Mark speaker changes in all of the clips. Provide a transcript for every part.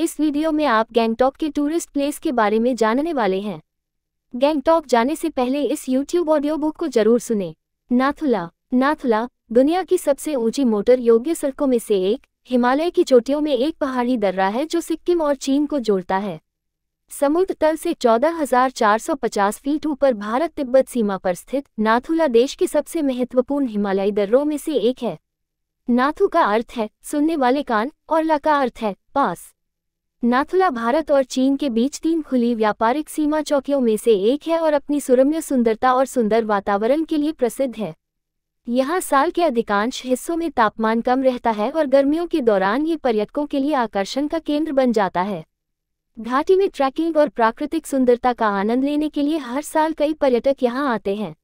Speaker 1: इस वीडियो में आप गैंगटॉक के टूरिस्ट प्लेस के बारे में जानने वाले हैं गैंगटॉक जाने से पहले इस यूट्यूब ऑडियो बुक को जरूर सुने नाथुला नाथुला दुनिया की सबसे ऊंची मोटर योग्य सड़कों में से एक हिमालय की चोटियों में एक पहाड़ी दर्रा है जो सिक्किम और चीन को जोड़ता है समुद्र तल से 14,450 फीट ऊपर भारत तिब्बत सीमा पर स्थित नाथुला देश के सबसे महत्वपूर्ण हिमालयी दर्रों में से एक है नाथु का अर्थ है सुनने वाले कान और ला का अर्थ है पास नाथुला भारत और चीन के बीच तीन खुली व्यापारिक सीमा चौकियों में से एक है और अपनी सुरम्य सुंदरता और सुंदर वातावरण के लिए प्रसिद्ध है यहाँ साल के अधिकांश हिस्सों में तापमान कम रहता है और गर्मियों के दौरान ये पर्यटकों के लिए आकर्षण का केंद्र बन जाता है घाटी में ट्रैकिंग और प्राकृतिक सुंदरता का आनंद लेने के लिए हर साल कई पर्यटक यहाँ आते हैं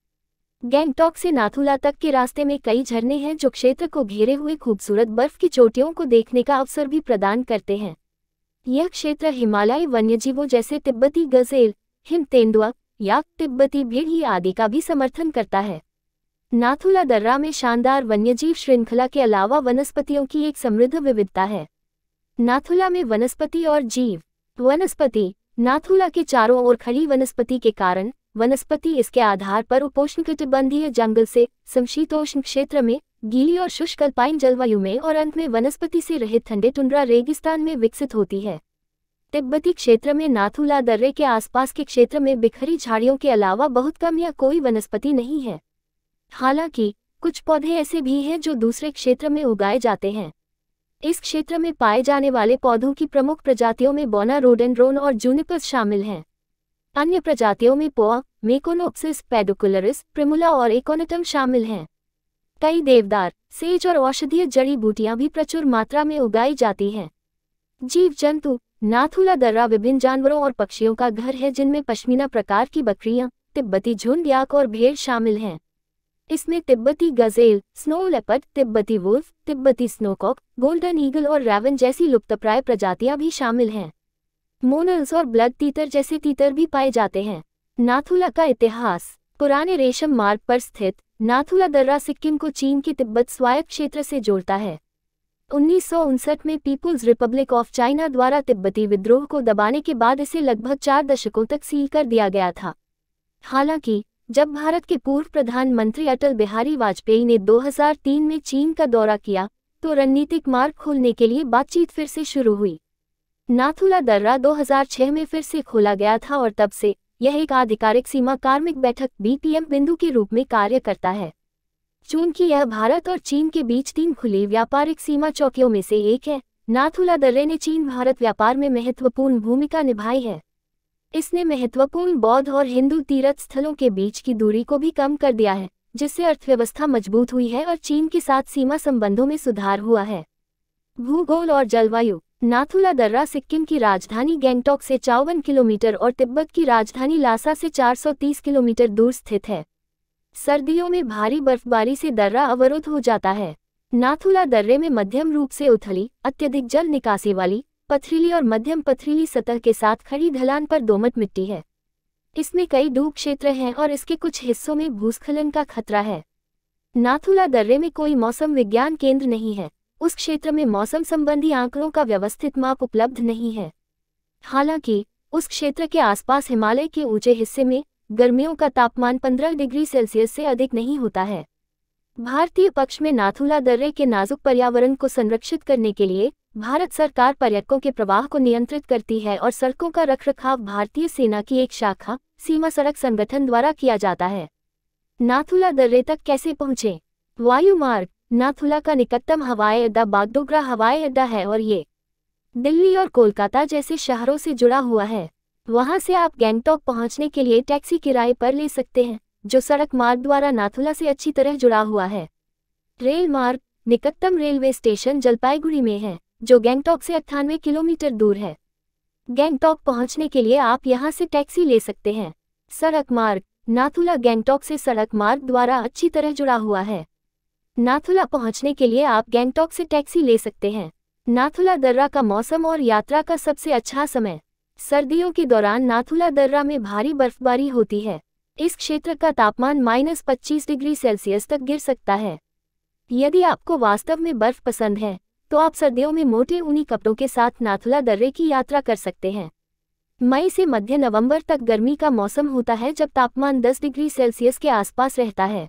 Speaker 1: गैंगटॉक से नाथुला तक के रास्ते में कई झरने हैं जो क्षेत्र को घेरे हुए खूबसूरत बर्फ की चोटियों को देखने का अवसर भी प्रदान करते हैं यह क्षेत्र हिमालयी वन्यजीवों जैसे तिब्बती गजेल हिम तेंदुआ याक तिब्बती भेड़िए आदि का भी समर्थन करता है नाथुला दर्रा में शानदार वन्यजीव श्रृंखला के अलावा वनस्पतियों की एक समृद्ध विविधता है नाथुला में वनस्पति और जीव वनस्पति नाथुला के चारों ओर खड़ी वनस्पति के कारण वनस्पति इसके आधार पर उपोष्ण कटिबंधीय जंगल से समशीतोष्ण क्षेत्र में गीली और शुष्क अल्पाइन जलवायु में और अंत में वनस्पति से रहित ठंडे टुंड्रा रेगिस्तान में विकसित होती है तिब्बती क्षेत्र में नाथुला दर्रे के आसपास के क्षेत्र में बिखरी झाड़ियों के अलावा बहुत कम या कोई वनस्पति नहीं है हालांकि कुछ पौधे ऐसे भी हैं जो दूसरे क्षेत्र में उगाए जाते हैं इस क्षेत्र में पाए जाने वाले पौधों की प्रमुख प्रजातियों में बोना रोडेंड्रोन और जूनिपस शामिल हैं अन्य प्रजातियों में पोआ मेकोनोक्सिस पेडोकुलरिस प्रिमुला और एकोनेटम शामिल हैं कई देवदार सेज और औषधीय जड़ी बूटियां भी प्रचुर मात्रा में उगाई जाती हैं जीव जंतु नाथुला दर्रा विभिन्न जानवरों और पक्षियों का घर है जिनमें पश्मीना प्रकार की बकरियां तिब्बती झुंड याक और भेड़ शामिल हैं इसमें तिब्बती गजेल स्नो लेपर्ड तिब्बती वुल्फ तिब्बती स्नोकॉक गोल्डन ईगल और रेवन जैसी लुप्तप्राय प्रजातियां भी शामिल हैं मोनल्स और ब्लड तीतर जैसे तीतर भी पाए जाते हैं नाथुला का इतिहास पुराने रेशम मार्ग पर स्थित नाथुला दर्रा सिक्किम को चीन के तिब्बत स्वायत्त क्षेत्र से जोड़ता है उन्नीस में पीपुल्स रिपब्लिक ऑफ चाइना द्वारा तिब्बती विद्रोह को दबाने के बाद इसे लगभग चार दशकों तक सील कर दिया गया था हालांकि जब भारत के पूर्व प्रधानमंत्री अटल बिहारी वाजपेयी ने 2003 में चीन का दौरा किया तो रणनीतिक मार्ग खोलने के लिए बातचीत फिर से शुरू हुई नाथुला दर्रा 2006 में फिर से खोला गया था और तब से यह एक आधिकारिक सीमा कार्मिक बैठक बीपीएम बिंदु के रूप में कार्य करता है चूंकि यह भारत और चीन के बीच तीन खुले व्यापारिक सीमा चौकियों में से एक है नाथुला दर्रे ने चीन भारत व्यापार में महत्वपूर्ण भूमिका निभाई है इसने महत्वपूर्ण बौद्ध और हिंदू तीर्थ स्थलों के बीच की दूरी को भी कम कर दिया है जिससे अर्थव्यवस्था मजबूत हुई है और चीन के साथ सीमा संबंधों में सुधार हुआ है भूगोल और जलवायु नाथुला दर्रा सिक्किम की राजधानी गैंगटोक से चौवन किलोमीटर और तिब्बत की राजधानी लासा से 430 किलोमीटर दूर स्थित है सर्दियों में भारी बर्फबारी से दर्रा अवरुद्ध हो जाता है नाथुला दर्रे में मध्यम रूप से उथली अत्यधिक जल निकासी वाली पथरीली और मध्यम पथरीली सतह के साथ खड़ी ढलान पर दोमट मिट्टी है इसमें कई डूब क्षेत्र हैं और इसके कुछ हिस्सों में भूस्खलन का खतरा है नाथुला दर्रे में कोई मौसम विज्ञान केंद्र नहीं है उस क्षेत्र में मौसम संबंधी आंकड़ों का व्यवस्थित माप उपलब्ध नहीं है हालांकि उस क्षेत्र के आसपास हिमालय के ऊंचे हिस्से में गर्मियों का तापमान 15 डिग्री सेल्सियस से अधिक नहीं होता है भारतीय पक्ष में नाथुला दर्रे के नाजुक पर्यावरण को संरक्षित करने के लिए भारत सरकार पर्यटकों के प्रवाह को नियंत्रित करती है और सड़कों का रखरखाव भारतीय सेना की एक शाखा सीमा सड़क संगठन द्वारा किया जाता है नाथुला दर्रे तक कैसे पहुंचे वायु मार्ग नाथुला का निकटतम हवाई अड्डा बागडोगरा हवाई अड्डा है और ये दिल्ली और कोलकाता जैसे शहरों से जुड़ा हुआ है वहां से आप गैंगटॉक पहुंचने के लिए टैक्सी किराए पर ले सकते हैं जो सड़क मार्ग द्वारा नाथुला से अच्छी तरह जुड़ा हुआ है रेल मार्ग निकटतम रेलवे स्टेशन जलपाईगुड़ी में है जो गैंगटॉक से अट्ठानवे किलोमीटर दूर है गैंगटॉक पहुंचने के लिए आप यहां से टैक्सी ले सकते हैं सड़क मार्ग नाथुला गैंगटॉक से सड़क मार्ग द्वारा अच्छी तरह जुड़ा हुआ है नाथुला पहुंचने के लिए आप गैंगटॉक से टैक्सी ले सकते हैं नाथुला दर्रा का मौसम और यात्रा का सबसे अच्छा समय सर्दियों के दौरान नाथुला दर्रा में भारी बर्फबारी होती है इस क्षेत्र का तापमान माइनस पच्चीस डिग्री सेल्सियस तक गिर सकता है यदि आपको वास्तव में बर्फ पसंद है तो आप सर्दियों में मोटे ऊनी कपड़ों के साथ नाथुला दर्रे की यात्रा कर सकते हैं मई से मध्य नवंबर तक गर्मी का मौसम होता है जब तापमान 10 डिग्री सेल्सियस के आसपास रहता है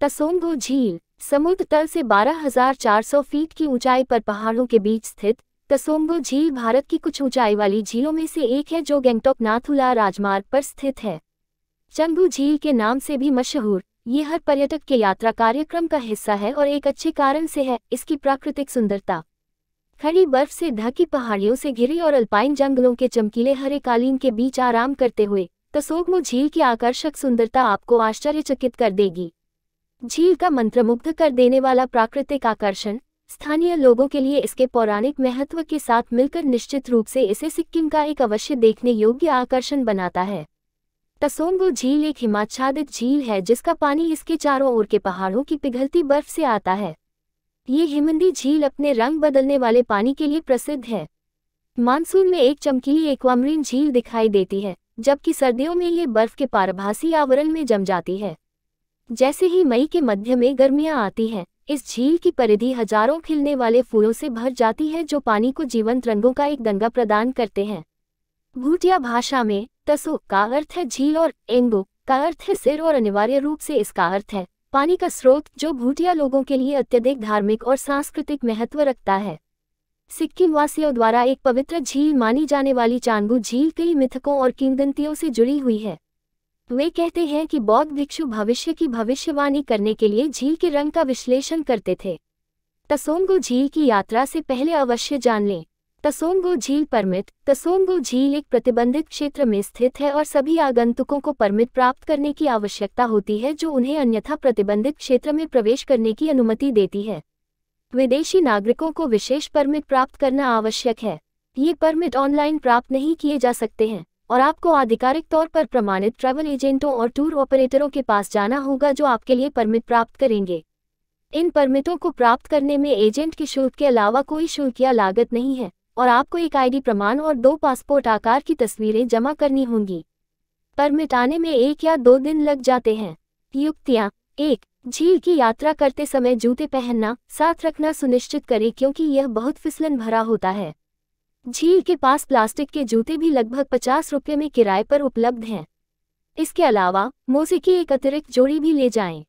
Speaker 1: तसोंगो झील समुद्र तल से 12,400 फीट की ऊंचाई पर पहाड़ों के बीच स्थित तसोम्बो झील भारत की कुछ ऊंचाई वाली झीलों में से एक है जो गैंगटोक नाथुला राजमार्ग पर स्थित है चंगू झील के नाम से भी मशहूर ये हर पर्यटक के यात्रा कार्यक्रम का हिस्सा है और एक अच्छे कारण से है इसकी प्राकृतिक सुंदरता खड़ी बर्फ से ढकी पहाड़ियों से घिरी और अल्पाइन जंगलों के चमकीले हरे कालीन के बीच आराम करते हुए तसोगमो झील की आकर्षक सुंदरता आपको आश्चर्यचकित कर देगी झील का मंत्रमुग्ध कर देने वाला प्राकृतिक आकर्षण स्थानीय लोगों के लिए इसके पौराणिक महत्व के साथ मिलकर निश्चित रूप से इसे सिक्किम का एक अवश्य देखने योग्य आकर्षण बनाता है तसोंगो झील एक हिमाच्छादित झील है जिसका पानी इसके चारों ओर के पहाड़ों की पिघलती बर्फ से आता है ये हिमंदी झील अपने रंग बदलने वाले पानी के लिए प्रसिद्ध है मानसून में एक चमकीली एक्वामरीन झील दिखाई देती है जबकि सर्दियों में ये बर्फ के पारभासी आवरण में जम जाती है जैसे ही मई के मध्य में गर्मियाँ आती हैं इस झील की परिधि हजारों खिलने वाले फूलों से भर जाती है जो पानी को जीवंत रंगों का एक दंगा प्रदान करते हैं भूटिया भाषा में तसो का अर्थ है झील और एंगो का अर्थ है सिर और अनिवार्य रूप से इसका अर्थ है पानी का स्रोत जो भूटिया लोगों के लिए अत्यधिक धार्मिक और सांस्कृतिक महत्व रखता है सिक्किम वासियों द्वारा एक पवित्र झील मानी जाने वाली चांगू झील कई मिथकों और किंगदंतियों से जुड़ी हुई है वे कहते हैं कि बौद्ध भिक्षु भविष्य की भविष्यवाणी करने के लिए झील के रंग का विश्लेषण करते थे तसोंगो झील की यात्रा से पहले अवश्य जान लें तसोंगो झील परमिट तसोंगो झील एक प्रतिबंधित क्षेत्र में स्थित है और सभी आगंतुकों को परमिट प्राप्त करने की आवश्यकता होती है जो उन्हें अन्यथा प्रतिबंधित क्षेत्र में प्रवेश करने की अनुमति देती है विदेशी नागरिकों को विशेष परमिट प्राप्त करना आवश्यक है ये परमिट ऑनलाइन प्राप्त नहीं किए जा सकते हैं और आपको आधिकारिक तौर पर प्रमाणित ट्रैवल एजेंटों और टूर ऑपरेटरों के पास जाना होगा जो आपके लिए परमिट प्राप्त करेंगे इन परमिटों को प्राप्त करने में एजेंट के शुल्क के अलावा कोई शुल्क या लागत नहीं है और आपको एक आईडी प्रमाण और दो पासपोर्ट आकार की तस्वीरें जमा करनी होंगी परमिट आने में एक या दो दिन लग जाते हैं युक्तियाँ एक झील की यात्रा करते समय जूते पहनना साथ रखना सुनिश्चित करें क्योंकि यह बहुत फिसलन भरा होता है झील के पास प्लास्टिक के जूते भी लगभग पचास रुपये में किराए पर उपलब्ध हैं इसके अलावा मोजे की एक अतिरिक्त जोड़ी भी ले जाएं।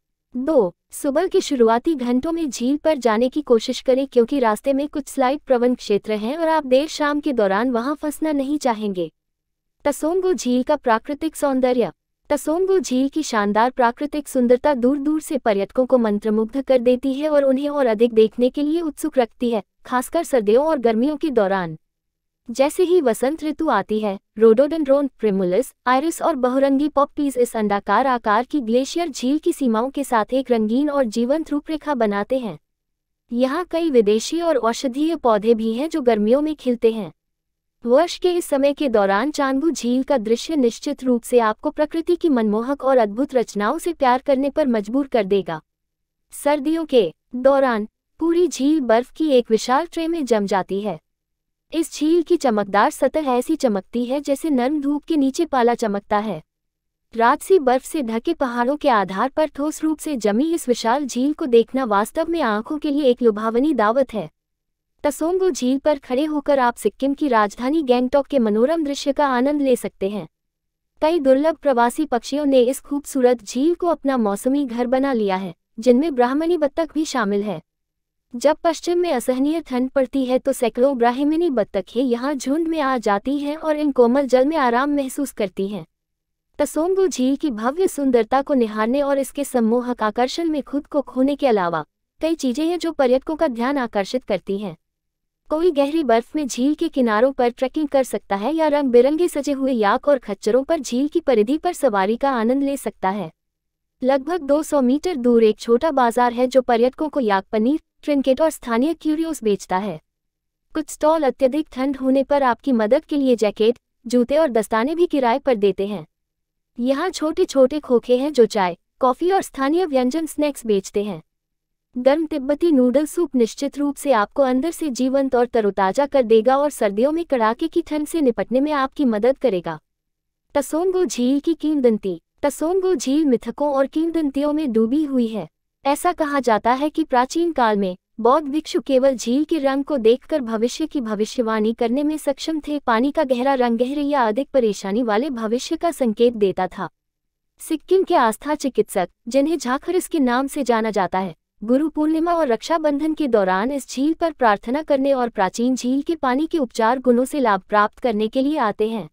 Speaker 1: दो सुबह के शुरुआती घंटों में झील पर जाने की कोशिश करें क्योंकि रास्ते में कुछ स्लाइड प्रवण क्षेत्र हैं और आप देर शाम के दौरान वहां फंसना नहीं चाहेंगे तसोंगो झील का प्राकृतिक सौंदर्य तसोंगो झील की शानदार प्राकृतिक सुंदरता दूर दूर से पर्यटकों को मंत्रमुग्ध कर देती है और उन्हें और अधिक देखने के लिए उत्सुक रखती है खासकर सर्दियों और गर्मियों के दौरान जैसे ही वसंत ऋतु आती है रोडोडेंड्रोन प्रिमुलस आयरिस और बहुरंगी पॉपीज इस अंडाकार आकार की ग्लेशियर झील की सीमाओं के साथ एक रंगीन और जीवंत रूपरेखा बनाते हैं यहाँ कई विदेशी और औषधीय पौधे भी हैं जो गर्मियों में खिलते हैं वर्ष के इस समय के दौरान चांदू झील का दृश्य निश्चित रूप से आपको प्रकृति की मनमोहक और अद्भुत रचनाओं से प्यार करने पर मजबूर कर देगा सर्दियों के दौरान पूरी झील बर्फ की एक विशाल ट्रे में जम जाती है इस झील की चमकदार सतह ऐसी चमकती है जैसे नर्म धूप के नीचे पाला चमकता है रात से बर्फ से ढके पहाड़ों के आधार पर ठोस रूप से जमी इस विशाल झील को देखना वास्तव में आंखों के लिए एक लुभावनी दावत है तसोंगो झील पर खड़े होकर आप सिक्किम की राजधानी गैंगटॉक के मनोरम दृश्य का आनंद ले सकते हैं कई दुर्लभ प्रवासी पक्षियों ने इस खूबसूरत झील को अपना मौसमी घर बना लिया है जिनमें ब्राह्मणी बत्तख भी शामिल है जब पश्चिम में असहनीय ठंड पड़ती है तो सैकड़ों ब्राह्मिनी बत्तखें यहाँ झुंड में आ जाती हैं और इन कोमल जल में आराम महसूस करती हैं तसोंगो झील की भव्य सुंदरता को निहारने और इसके सम्मोहक आकर्षण में खुद को खोने के अलावा कई चीज़ें हैं जो पर्यटकों का ध्यान आकर्षित करती हैं कोई गहरी बर्फ में झील के किनारों पर ट्रैकिंग कर सकता है या रंग बिरंगे सजे हुए याक और खच्चरों पर झील की परिधि पर सवारी का आनंद ले सकता है लगभग 200 मीटर दूर एक छोटा बाजार है जो पर्यटकों को याक पनीर ट्रिंकेट और स्थानीय क्यूरियोस बेचता है कुछ स्टॉल अत्यधिक ठंड होने पर आपकी मदद के लिए जैकेट जूते और दस्ताने भी किराए पर देते हैं यहाँ छोटे छोटे खोखे हैं जो चाय कॉफ़ी और स्थानीय व्यंजन स्नैक्स बेचते हैं गर्म तिब्बती नूडल सूप निश्चित रूप से आपको अंदर से जीवंत और तरोताजा कर देगा और सर्दियों में कड़ाके की ठंड से निपटने में आपकी मदद करेगा तसोंगो झील की कीमदंती तसोंगो झील मिथकों और कीमदंतियों में डूबी हुई है ऐसा कहा जाता है कि प्राचीन काल में बौद्ध भिक्षु केवल झील के रंग को देखकर भविष्य की भविष्यवाणी करने में सक्षम थे पानी का गहरा रंग गहरे या अधिक परेशानी वाले भविष्य का संकेत देता था सिक्किम के आस्था चिकित्सक जिन्हें झाखरस के नाम से जाना जाता है गुरु पूर्णिमा और रक्षाबंधन के दौरान इस झील पर प्रार्थना करने और प्राचीन झील के पानी के उपचार गुणों से लाभ प्राप्त करने के लिए आते हैं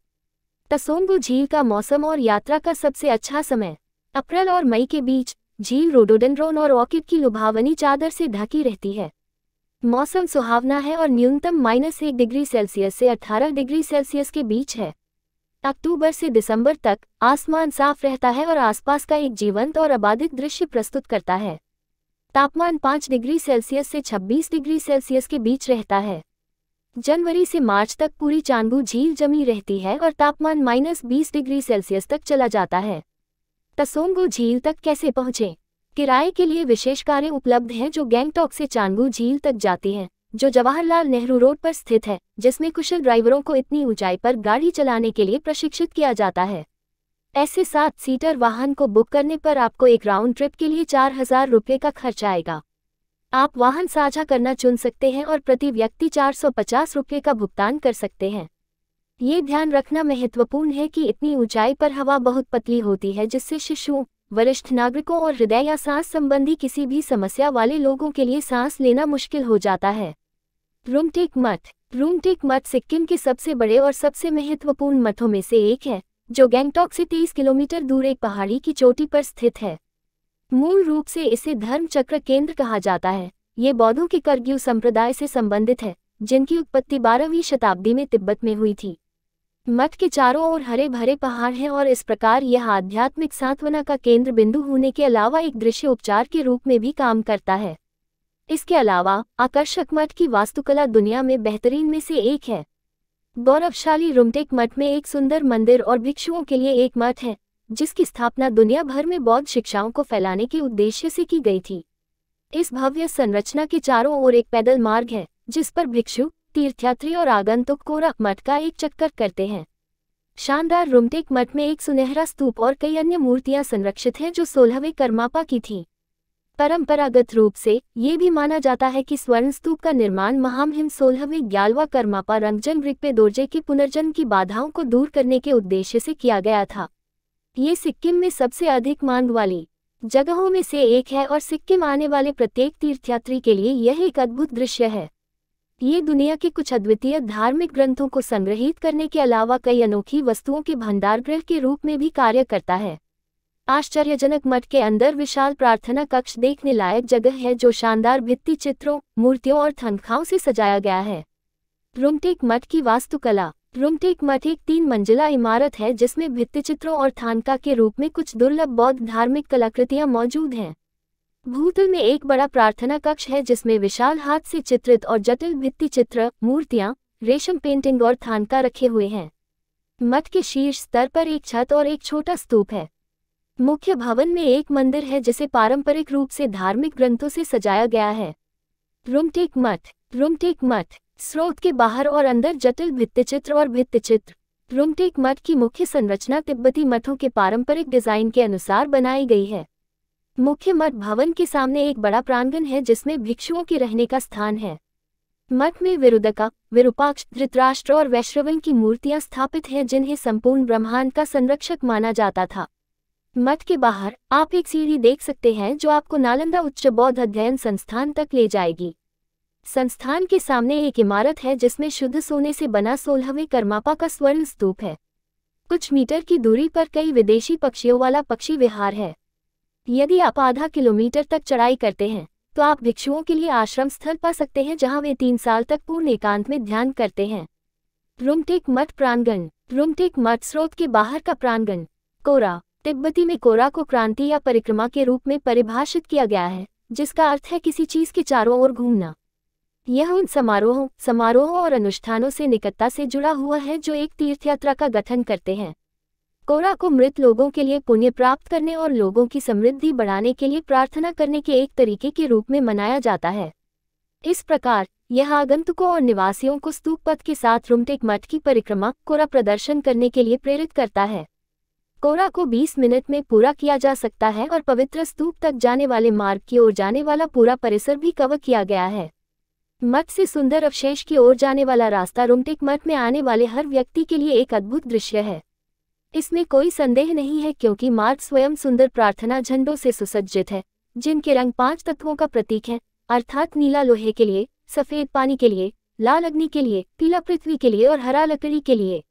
Speaker 1: तसोंगो झील का मौसम और यात्रा का सबसे अच्छा समय अप्रैल और मई के बीच झील रोडोडेंड्रोन और ऑर्किड की लुभावनी चादर से ढकी रहती है मौसम सुहावना है और न्यूनतम माइनस एक डिग्री सेल्सियस से 18 डिग्री सेल्सियस के बीच है अक्टूबर से दिसंबर तक आसमान साफ रहता है और आसपास का एक जीवंत और आबादित दृश्य प्रस्तुत करता है तापमान 5 डिग्री सेल्सियस से 26 डिग्री सेल्सियस के बीच रहता है जनवरी से मार्च तक पूरी चांदू झील जमी रहती है और तापमान माइनस बीस डिग्री सेल्सियस तक चला जाता है तसोंगू झील तक कैसे पहुँचे किराए के लिए विशेष कारें उपलब्ध हैं जो गैंगटॉक से चांगू झील तक जाती हैं जो जवाहरलाल नेहरू रोड पर स्थित है जिसमें कुशल ड्राइवरों को इतनी ऊंचाई पर गाड़ी चलाने के लिए प्रशिक्षित किया जाता है ऐसे सात सीटर वाहन को बुक करने पर आपको एक राउंड ट्रिप के लिए चार हजार रुपये का खर्च आएगा आप वाहन साझा करना चुन सकते हैं और प्रति व्यक्ति चार सौ पचास रुपये का भुगतान कर सकते हैं ये ध्यान रखना महत्वपूर्ण है कि इतनी ऊंचाई पर हवा बहुत पतली होती है जिससे शिशुओं वरिष्ठ नागरिकों और हृदय या सांस संबंधी किसी भी समस्या वाले लोगों के लिए सांस लेना मुश्किल हो जाता है रूमटेक मठ रूमटेक मठ सिक्किम के सबसे बड़े और सबसे महत्वपूर्ण मठों में से एक है जो गैंगटॉक से तेईस किलोमीटर दूर एक पहाड़ी की चोटी पर स्थित है मूल रूप से इसे धर्म चक्र केंद्र कहा जाता है ये बौद्धों के करग्यू संप्रदाय से संबंधित है जिनकी उत्पत्ति बारहवीं शताब्दी में तिब्बत में हुई थी मठ के चारों ओर हरे भरे पहाड़ हैं और इस प्रकार यह आध्यात्मिक सांत्वना का केंद्र बिंदु होने के अलावा एक दृश्य उपचार के रूप में भी काम करता है इसके अलावा आकर्षक मठ की वास्तुकला दुनिया में बेहतरीन में से एक है गौरवशाली रुमटेक मठ में एक सुंदर मंदिर और भिक्षुओं के लिए एक मठ है जिसकी स्थापना दुनिया भर में बौद्ध शिक्षाओं को फैलाने के उद्देश्य से की गई थी इस भव्य संरचना के चारों ओर एक पैदल मार्ग है जिस पर भिक्षु तीर्थयात्री और आगंतुक को मठ का एक चक्कर करते हैं शानदार रुमटेक मठ में एक सुनहरा स्तूप और कई अन्य मूर्तियां संरक्षित हैं जो सोलहवें कर्मापा की थीं परंपरागत रूप से ये भी माना जाता है कि स्वर्ण स्तूप का निर्माण महामहिम सोलहवें ग्यालवा कर्मापा रंगजन रिक्पे दोर्जे के पुनर्जन्म की बाधाओं को दूर करने के उद्देश्य से किया गया था ये सिक्किम में सबसे अधिक मांग वाली जगहों में से एक है और सिक्किम आने वाले प्रत्येक तीर्थयात्री के लिए यह एक अद्भुत दृश्य है ये दुनिया के कुछ अद्वितीय धार्मिक ग्रंथों को संग्रहित करने के अलावा कई अनोखी वस्तुओं के भंडार गृह के रूप में भी कार्य करता है आश्चर्यजनक मठ के अंदर विशाल प्रार्थना कक्ष देखने लायक जगह है जो शानदार भित्ति चित्रों मूर्तियों और थनखाओं से सजाया गया है रुमटेक मठ की वास्तुकला रुमटेक मठ एक तीन मंजिला इमारत है जिसमें भित्तिचित्रों और थानका के रूप में कुछ दुर्लभ बौद्ध धार्मिक कलाकृतियां मौजूद हैं भूतल में एक बड़ा प्रार्थना कक्ष है जिसमें विशाल हाथ से चित्रित और जटिल भित्ति चित्र मूर्तियां रेशम पेंटिंग और थानका रखे हुए हैं मठ के शीर्ष स्तर पर एक छत और एक छोटा स्तूप है मुख्य भवन में एक मंदिर है जिसे पारंपरिक रूप से धार्मिक ग्रंथों से सजाया गया है रुमटेक मठ रुमटेक मठ स्रोत के बाहर और अंदर जटिल भित्तिचित्र और भित्तिचित्र रुमटेक मठ की मुख्य संरचना तिब्बती मठों के पारंपरिक डिजाइन के अनुसार बनाई गई है मुख्य मठ भवन के सामने एक बड़ा प्रांगण है जिसमें भिक्षुओं के रहने का स्थान है मठ में विरुदका विरूपाक्ष धृतराष्ट्र और वैश्रवन की मूर्तियां स्थापित हैं जिन्हें संपूर्ण ब्रह्मांड का संरक्षक माना जाता था मठ के बाहर आप एक सीढ़ी देख सकते हैं जो आपको नालंदा उच्च बौद्ध अध्ययन संस्थान तक ले जाएगी संस्थान के सामने एक इमारत है जिसमें शुद्ध सोने से बना सोलहवें कर्मापा का स्वर्ण स्तूप है कुछ मीटर की दूरी पर कई विदेशी पक्षियों वाला पक्षी विहार है यदि आप आधा किलोमीटर तक चढ़ाई करते हैं तो आप भिक्षुओं के लिए आश्रम स्थल पा सकते हैं जहां वे तीन साल तक पूर्ण एकांत में ध्यान करते हैं रुमटेक मठ प्रांगण रुमटेक मठ स्रोत के बाहर का प्रांगण कोरा तिब्बती में कोरा को क्रांति या परिक्रमा के रूप में परिभाषित किया गया है जिसका अर्थ है किसी चीज के चारों ओर घूमना यह उन समारोहों समारोहों और अनुष्ठानों से निकटता से जुड़ा हुआ है जो एक तीर्थयात्रा का गठन करते हैं कोरा को मृत लोगों के लिए पुण्य प्राप्त करने और लोगों की समृद्धि बढ़ाने के लिए प्रार्थना करने के एक तरीके के रूप में मनाया जाता है इस प्रकार यह आगंतुकों और निवासियों को स्तूप पथ के साथ रुमटेक मठ की परिक्रमा कोरा प्रदर्शन करने के लिए प्रेरित करता है कोरा को 20 मिनट में पूरा किया जा सकता है और पवित्र स्तूप तक जाने वाले मार्ग की ओर जाने वाला पूरा परिसर भी कवर किया गया है मठ से सुंदर अवशेष की ओर जाने वाला रास्ता रुमटेक मठ में आने वाले हर व्यक्ति के लिए एक अद्भुत दृश्य है इसमें कोई संदेह नहीं है क्योंकि मार्ग स्वयं सुंदर प्रार्थना झंडों से सुसज्जित है जिनके रंग पांच तत्वों का प्रतीक है अर्थात नीला लोहे के लिए सफ़ेद पानी के लिए लाल अग्नि के लिए पीला पृथ्वी के लिए और हरा लकड़ी के लिए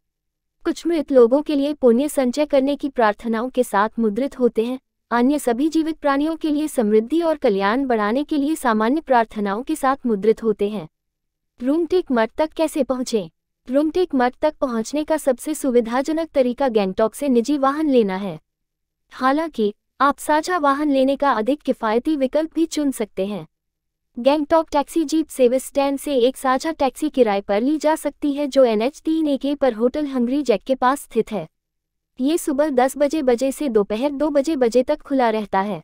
Speaker 1: कुछ मृत लोगों के लिए पुण्य संचय करने की प्रार्थनाओं के साथ मुद्रित होते हैं अन्य सभी जीवित प्राणियों के लिए समृद्धि और कल्याण बढ़ाने के लिए सामान्य प्रार्थनाओं के साथ मुद्रित होते हैं रूमटेक मठ तक कैसे पहुँचें रुमटेक मठ तक पहुंचने का सबसे सुविधाजनक तरीका गैंगटॉक से निजी वाहन लेना है हालांकि आप साझा वाहन लेने का अधिक किफ़ायती विकल्प भी चुन सकते हैं गैंगटॉक टैक्सी जीप सेविस स्टैंड से एक साझा टैक्सी किराए पर ली जा सकती है जो एनएच तीन ए पर होटल हंगरी जैक के पास स्थित है ये सुबह दस बजे बजे से दोपहर दो बजे बजे तक खुला रहता है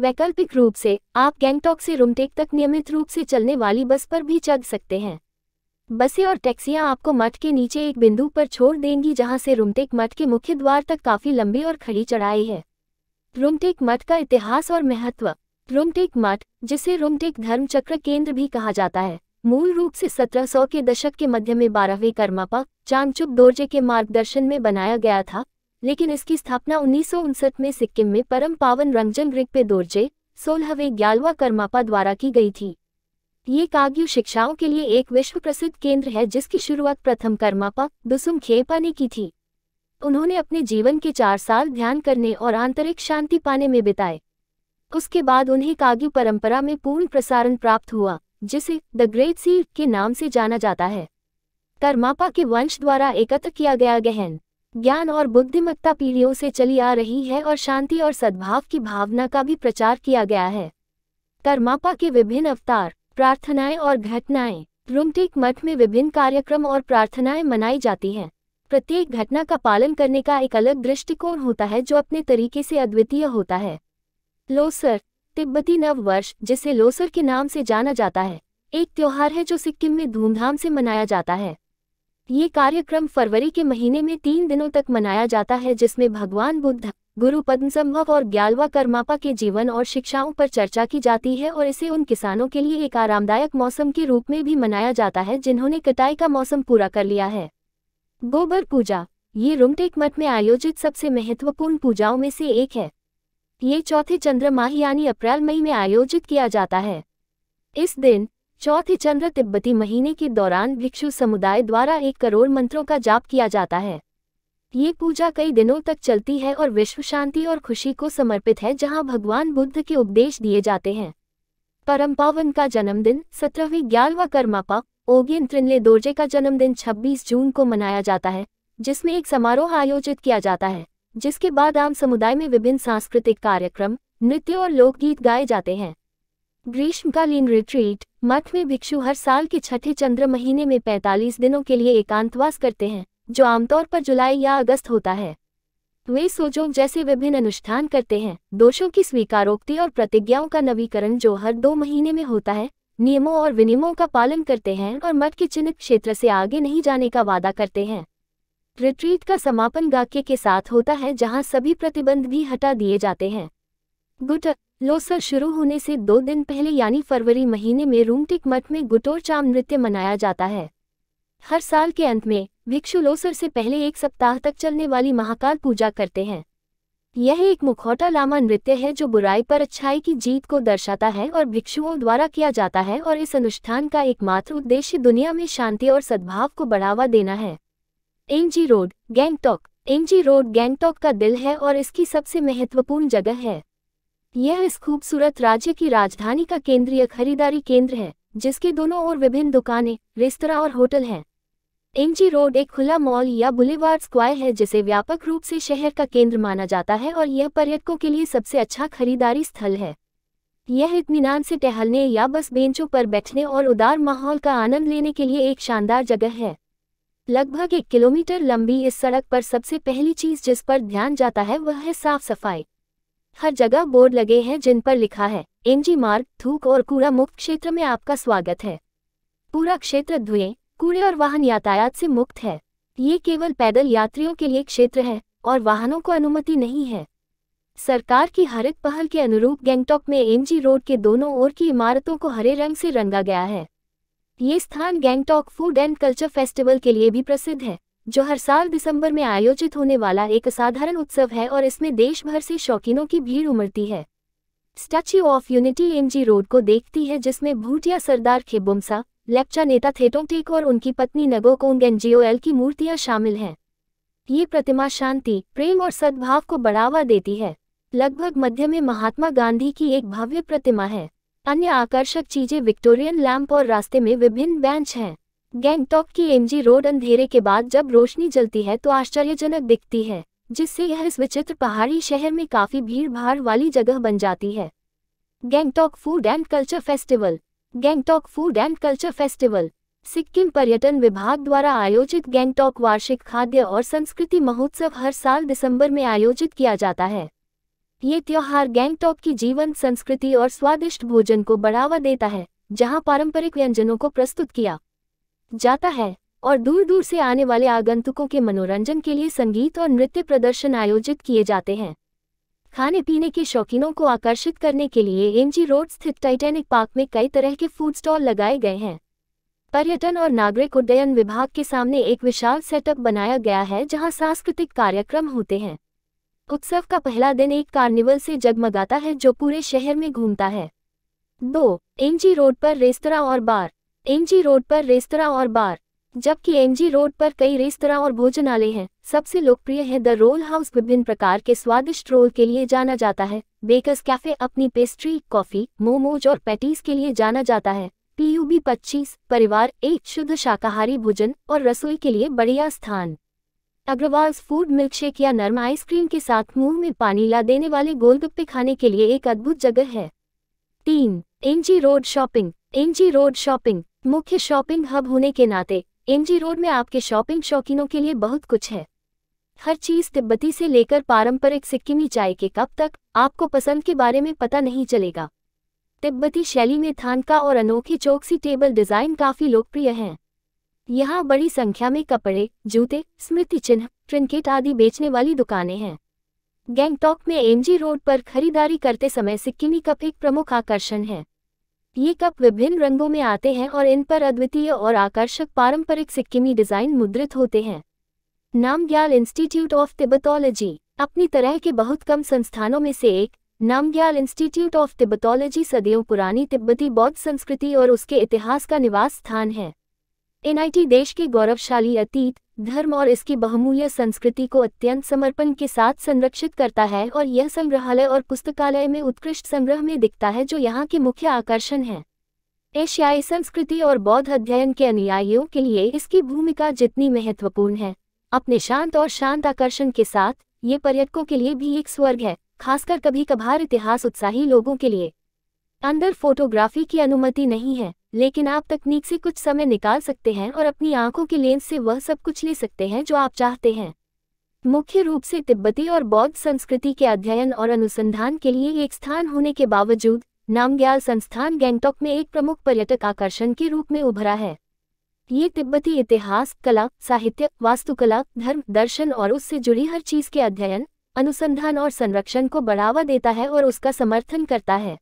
Speaker 1: वैकल्पिक रूप से आप गैंगटॉक से रुमटेक तक नियमित रूप से चलने वाली बस पर भी चल सकते हैं बसें और टैक्सियां आपको मठ के नीचे एक बिंदु पर छोड़ देंगी जहां से रुमटेक मठ के मुख्य द्वार तक काफ़ी लंबी और खड़ी चढ़ाई है रुमटेक मठ का इतिहास और महत्व रुमटेक मठ जिसे रुमटेक धर्मचक्र केंद्र भी कहा जाता है मूल रूप से 1700 के दशक के मध्य में बारहवें कर्मापा चांगचुप दोर्जे के मार्गदर्शन में बनाया गया था लेकिन इसकी स्थापना उन्नीस में सिक्किम में परम पावन रंगजन रिग्पे दोर्जे सोलहवें ग्यालवा कर्मापा द्वारा की गई थी ये काग्यू शिक्षाओं के लिए एक विश्व प्रसिद्ध केंद्र है जिसकी शुरुआत प्रथम कर्मापा दुसुम खेपा ने की थी उन्होंने अपने जीवन के चार साल ध्यान करने और आंतरिक शांति पाने में बिताए उसके बाद उन्हें काग्यू परंपरा में पूर्ण प्रसारण प्राप्त हुआ जिसे द ग्रेट सी के नाम से जाना जाता है कर्मापा के वंश द्वारा एकत्र किया गया गहन ज्ञान और बुद्धिमत्ता पीढ़ियों से चली आ रही है और शांति और सद्भाव की भावना का भी प्रचार किया गया है कर्मापा के विभिन्न अवतार प्रार्थनाएं और घटनाएं रुमटेक मठ में विभिन्न कार्यक्रम और प्रार्थनाएं मनाई जाती हैं प्रत्येक घटना का पालन करने का एक अलग दृष्टिकोण होता है जो अपने तरीके से अद्वितीय होता है लोसर तिब्बती नव वर्ष जिसे लोसर के नाम से जाना जाता है एक त्योहार है जो सिक्किम में धूमधाम से मनाया जाता है ये कार्यक्रम फरवरी के महीने में तीन दिनों तक मनाया जाता है जिसमें भगवान बुद्ध गुरु पद्मसंभव और ग्यालवा कर्मापा के जीवन और शिक्षाओं पर चर्चा की जाती है और इसे उन किसानों के लिए एक आरामदायक मौसम के रूप में भी मनाया जाता है जिन्होंने कटाई का मौसम पूरा कर लिया है गोबर पूजा ये रुमटेक मठ में आयोजित सबसे महत्वपूर्ण पूजाओं में से एक है ये चौथे चंद्रमा यानी अप्रैल मई में आयोजित किया जाता है इस दिन चौथे चंद्र तिब्बती महीने के दौरान भिक्षु समुदाय द्वारा एक करोड़ मंत्रों का जाप किया जाता है ये पूजा कई दिनों तक चलती है और विश्व शांति और खुशी को समर्पित है जहां भगवान बुद्ध के उपदेश दिए जाते हैं परम पावन का जन्मदिन सत्रहवीं ग्यारहवा कर्मापा ओगियन त्रिनले दोर्जे का जन्मदिन 26 जून को मनाया जाता है जिसमें एक समारोह आयोजित किया जाता है जिसके बाद आम समुदाय में विभिन्न सांस्कृतिक कार्यक्रम नृत्य और लोकगीत गाए जाते हैं ग्रीष्मकालीन रिट्रीट मठ में भिक्षु हर साल के छठे चंद्र महीने में 45 दिनों के लिए एकांतवास करते हैं जो आमतौर पर जुलाई या अगस्त होता है वे सोचों जैसे विभिन्न अनुष्ठान करते हैं दोषों की स्वीकारोक्ति और प्रतिज्ञाओं का नवीकरण जो हर दो महीने में होता है नियमों और विनियमों का पालन करते हैं और मठ के चिन्हित क्षेत्र से आगे नहीं जाने का वादा करते हैं रिट्रीट का समापन गाक्य के साथ होता है जहां सभी प्रतिबंध भी हटा दिए जाते हैं गुट लोसर शुरू होने से दो दिन पहले यानी फरवरी महीने में रूमटिक मठ में गुटोर चाम नृत्य मनाया जाता है हर साल के अंत में भिक्षु लोसर से पहले एक सप्ताह तक चलने वाली महाकाल पूजा करते हैं यह एक मुखौटा लामा नृत्य है जो बुराई पर अच्छाई की जीत को दर्शाता है और भिक्षुओं द्वारा किया जाता है और इस अनुष्ठान का एकमात्र उद्देश्य दुनिया में शांति और सद्भाव को बढ़ावा देना है MG road Gangtok MG road Gangtok का दिल है और इसकी सबसे महत्वपूर्ण जगह है यह इस खूबसूरत राज्य की राजधानी का केंद्रीय खरीदारी केंद्र है जिसके दोनों ओर विभिन्न दुकानें रेस्तरा और होटल हैं एमजी रोड एक खुला मॉल या बुलेवार्ड स्क्वायर है जिसे व्यापक रूप से शहर का केंद्र माना जाता है और यह पर्यटकों के लिए सबसे अच्छा खरीदारी स्थल है यह इतमान से टहलने या बस बेंचों पर बैठने और उदार माहौल का आनंद लेने के लिए एक शानदार जगह है लगभग एक किलोमीटर लंबी इस सड़क पर सबसे पहली चीज जिस पर ध्यान जाता है वह है साफ सफाई हर जगह बोर्ड लगे हैं जिन पर लिखा है एमजी मार्ग थूक और कूड़ा मुक्त क्षेत्र में आपका स्वागत है पूरा क्षेत्र धुएं कूड़े और वाहन यातायात से मुक्त है ये केवल पैदल यात्रियों के लिए क्षेत्र है और वाहनों को अनुमति नहीं है सरकार की हरित पहल के अनुरूप गैंगटॉक में एमजी रोड के दोनों ओर की इमारतों को हरे रंग से रंगा गया है ये स्थान Gangtok food and culture festival के लिए भी प्रसिद्ध है जो हर साल दिसंबर में आयोजित होने वाला एक असाधारण उत्सव है और इसमें देश भर से शौकीनों की भीड़ उमड़ती है Statue of Unity MG road को देखती है जिसमें भूटिया सरदार खेबुमसा लेप्चा नेता थेटों टेक और उनकी पत्नी नगोकोंग एनजीओएल की मूर्तियां शामिल हैं ये प्रतिमा शांति प्रेम और सद्भाव को बढ़ावा देती है लगभग मध्य में महात्मा गांधी की एक भव्य प्रतिमा है अन्य आकर्षक चीजें विक्टोरियन लैंप और रास्ते में विभिन्न बेंच हैं गैंगटॉक की एमजी रोड अंधेरे के बाद जब रोशनी जलती है तो आश्चर्यजनक दिखती है जिससे यह इस विचित्र पहाड़ी शहर में काफी भीड़ भाड़ वाली जगह बन जाती है Gangtok food and culture festival Gangtok food and culture festival Sikkim पर्यटन विभाग द्वारा आयोजित गैंगटॉक वार्षिक खाद्य और संस्कृति महोत्सव हर साल दिसंबर में आयोजित किया जाता है ये त्योहार गैंगटॉक की जीवन संस्कृति और स्वादिष्ट भोजन को बढ़ावा देता है जहां पारंपरिक व्यंजनों को प्रस्तुत किया जाता है और दूर दूर से आने वाले आगंतुकों के मनोरंजन के लिए संगीत और नृत्य प्रदर्शन आयोजित किए जाते हैं खाने पीने के शौकीनों को आकर्षित करने के लिए एमजी रोड स्थित टाइटैनिक पार्क में कई तरह के फूड स्टॉल लगाए गए हैं पर्यटन और नागरिक उड्डयन विभाग के सामने एक विशाल सेटअप बनाया गया है जहां सांस्कृतिक कार्यक्रम होते हैं उत्सव का पहला दिन एक कार्निवल से जगमगाता है जो पूरे शहर में घूमता है दो एमजी रोड पर रेस्तरा और बार एमजी रोड पर रेस्तरा और बार जबकि जी रोड पर कई रेस्तरा और भोजनालय हैं सबसे लोकप्रिय है द रोल हाउस विभिन्न प्रकार के स्वादिष्ट रोल के लिए जाना जाता है बेकर्स कैफे अपनी पेस्ट्री कॉफी मोमोज और पैटीज के लिए जाना जाता है पीयूबी पच्चीस परिवार एक शुद्ध शाकाहारी भोजन और रसोई के लिए बढ़िया स्थान अग्रवाल फूड मिल्कशेक या नर्म आइसक्रीम के साथ मुंह में पानी ला देने वाले गोलगप्पे खाने के लिए एक अद्भुत जगह है तीन MG road shopping MG road shopping मुख्य शॉपिंग हब होने के नाते एमजी रोड में आपके शॉपिंग शौकीनों के लिए बहुत कुछ है हर चीज तिब्बती से लेकर पारंपरिक सिक्किमी चाय के कप तक आपको पसंद के बारे में पता नहीं चलेगा तिब्बती शैली में थानका और अनोखी चौकसी टेबल डिजाइन काफी लोकप्रिय हैं यहाँ बड़ी संख्या में कपड़े जूते स्मृति चिन्ह ट्रिंकेट आदि बेचने वाली दुकानें हैं गैंगटॉक में एमजी रोड पर खरीदारी करते समय सिक्किमी कप एक प्रमुख आकर्षण है ये कप विभिन्न रंगों में आते हैं और इन पर अद्वितीय और आकर्षक पारंपरिक सिक्किमी डिजाइन मुद्रित होते हैं नामग्याल इंस्टीट्यूट ऑफ तिब्बतोलॉजी अपनी तरह के बहुत कम संस्थानों में से एक नामग्याल इंस्टीट्यूट ऑफ तिब्बतोलॉजी सदियों पुरानी तिब्बती बौद्ध संस्कृति और उसके इतिहास का निवास स्थान है एनआईटी देश के गौरवशाली अतीत धर्म और इसकी बहुमूल्य संस्कृति को अत्यंत समर्पण के साथ संरक्षित करता है और यह संग्रहालय और पुस्तकालय में उत्कृष्ट संग्रह में दिखता है जो यहाँ के मुख्य आकर्षण है एशियाई संस्कृति और बौद्ध अध्ययन के अनुयायियों के लिए इसकी भूमिका जितनी महत्वपूर्ण है अपने शांत और शांत आकर्षण के साथ ये पर्यटकों के लिए भी एक स्वर्ग है खासकर कभी कभार इतिहास उत्साही लोगों के लिए अंदर फोटोग्राफी की अनुमति नहीं है लेकिन आप तकनीक से कुछ समय निकाल सकते हैं और अपनी आंखों की लेंस से वह सब कुछ ले सकते हैं जो आप चाहते हैं मुख्य रूप से तिब्बती और बौद्ध संस्कृति के अध्ययन और अनुसंधान के लिए एक स्थान होने के बावजूद नामग्याल संस्थान गैंगटॉक में एक प्रमुख पर्यटक आकर्षण के रूप में उभरा है ये तिब्बती इतिहास कला साहित्य वास्तुकला धर्म दर्शन और उससे जुड़ी हर चीज के अध्ययन अनुसंधान और संरक्षण को बढ़ावा देता है और उसका समर्थन करता है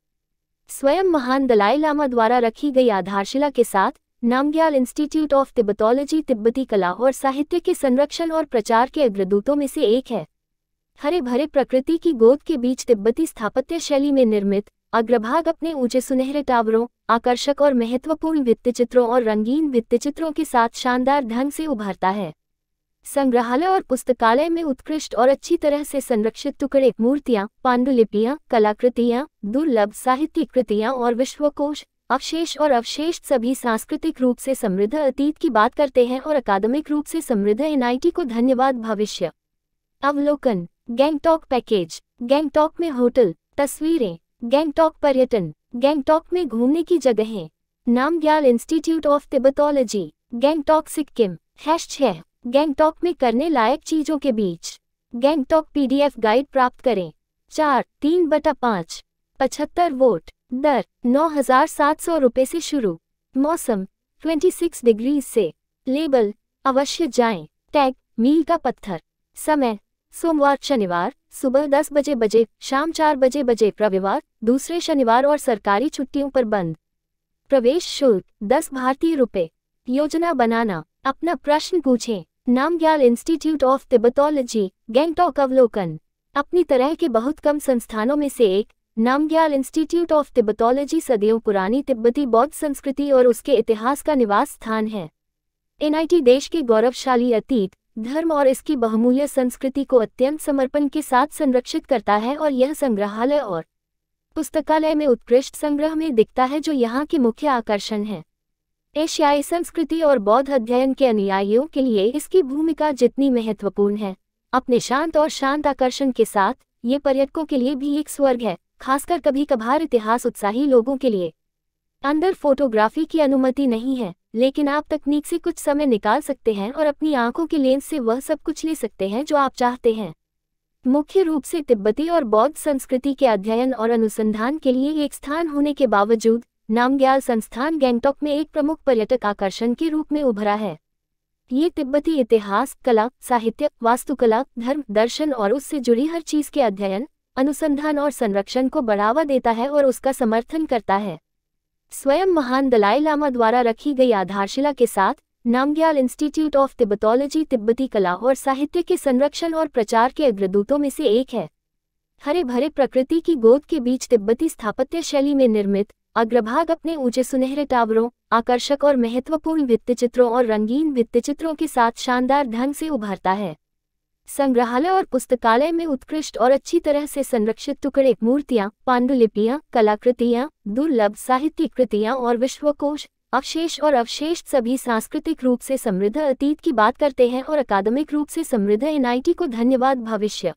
Speaker 1: स्वयं महान दलाई लामा द्वारा रखी गई आधारशिला के साथ नामग्याल इंस्टीट्यूट ऑफ तिब्बतोलॉजी तिब्बती कला और साहित्य के संरक्षण और प्रचार के अग्रदूतों में से एक है हरे भरे प्रकृति की गोद के बीच तिब्बती स्थापत्य शैली में निर्मित अग्रभाग अपने ऊंचे सुनहरे टावरों आकर्षक और महत्वपूर्ण वित्तचित्रों और रंगीन भित्तिचित्रों के साथ शानदार ढंग से उभरता है संग्रहालय और पुस्तकालय में उत्कृष्ट और अच्छी तरह से संरक्षित टुकड़े मूर्तियां, पांडुलिपियां कलाकृतियां दुर्लभ साहित्यिक कृतियां और विश्वकोश अवशेष और अवशेष सभी सांस्कृतिक रूप से समृद्ध अतीत की बात करते हैं और अकादमिक रूप से समृद्ध एनआईटी को धन्यवाद भविष्य अवलोकन गैंगटॉक पैकेज गैंगटॉक में होटल तस्वीरें गैंगटॉक पर्यटन गैंगटॉक में घूमने की जगहें Namgyal institute of Tibetology Gangtok Sikkim hash Gangtok में करने लायक चीजों के बीच गैंगटॉक पीडीएफ गाइड प्राप्त करें चार तीन बटा पाँच पचहत्तर वोट दर नौ हजार सात सौ रुपये से शुरू मौसम ट्वेंटी सिक्स डिग्री से लेबल अवश्य जाएं टैग मील का पत्थर समय सोमवार शनिवार सुबह दस बजे बजे शाम चार बजे बजे रविवार दूसरे शनिवार और सरकारी छुट्टियों पर बंद प्रवेश शुल्क दस भारतीय रुपए योजना बनाना अपना प्रश्न पूछें Namgyal institute of Tibetology Gangtok अवलोकन अपनी तरह के बहुत कम संस्थानों में से एक नामग्याल इंस्टीट्यूट ऑफ तिब्बतोलॉजी सदियों पुरानी तिब्बती बौद्ध संस्कृति और उसके इतिहास का निवास स्थान है एनआईटी देश के गौरवशाली अतीत धर्म और इसकी बहुमूल्य संस्कृति को अत्यंत समर्पण के साथ संरक्षित करता है और यह संग्रहालय और पुस्तकालय में उत्कृष्ट संग्रह में दिखता है जो यहाँ के मुख्य आकर्षण है एशियाई संस्कृति और बौद्ध अध्ययन के अनुयायियों के लिए इसकी भूमिका जितनी महत्वपूर्ण है अपने शांत और शांत आकर्षण के साथ ये पर्यटकों के लिए भी एक स्वर्ग है खासकर कभी कभार इतिहास उत्साही लोगों के लिए अंदर फोटोग्राफी की अनुमति नहीं है लेकिन आप तकनीक से कुछ समय निकाल सकते हैं और अपनी आंखों के लेंस से वह सब कुछ ले सकते हैं जो आप चाहते हैं मुख्य रूप से तिब्बती और बौद्ध संस्कृति के अध्ययन और अनुसंधान के लिए एक स्थान होने के बावजूद नामग्याल संस्थान गैंगटॉक में एक प्रमुख पर्यटक आकर्षण के रूप में उभरा है ये तिब्बती इतिहास कला साहित्य वास्तुकला धर्म दर्शन और उससे जुड़ी हर चीज के अध्ययन अनुसंधान और संरक्षण को बढ़ावा देता है और उसका समर्थन करता है स्वयं महान दलाई लामा द्वारा रखी गई आधारशिला के साथ नामग्याल इंस्टीट्यूट ऑफ तिब्बतोलॉजी तिब्बती कला और साहित्य के संरक्षण और प्रचार के अग्रदूतों में से एक है हरे भरे प्रकृति की गोद के बीच तिब्बती स्थापत्य शैली में निर्मित अग्रभाग अपने ऊंचे सुनहरे टावरों आकर्षक और महत्वपूर्ण वित्तचित्रों और रंगीन वित्तचित्रों के साथ शानदार ढंग से उभरता है संग्रहालय और पुस्तकालय में उत्कृष्ट और अच्छी तरह से संरक्षित टुकड़े मूर्तियां पांडुलिपियां कलाकृतियां दुर्लभ साहित्यिक कृतियां और विश्वकोश अवशेष और अवशेष सभी सांस्कृतिक रूप से समृद्ध अतीत की बात करते हैं और अकादमिक रूप से समृद्ध एनआईटी को धन्यवाद भविष्य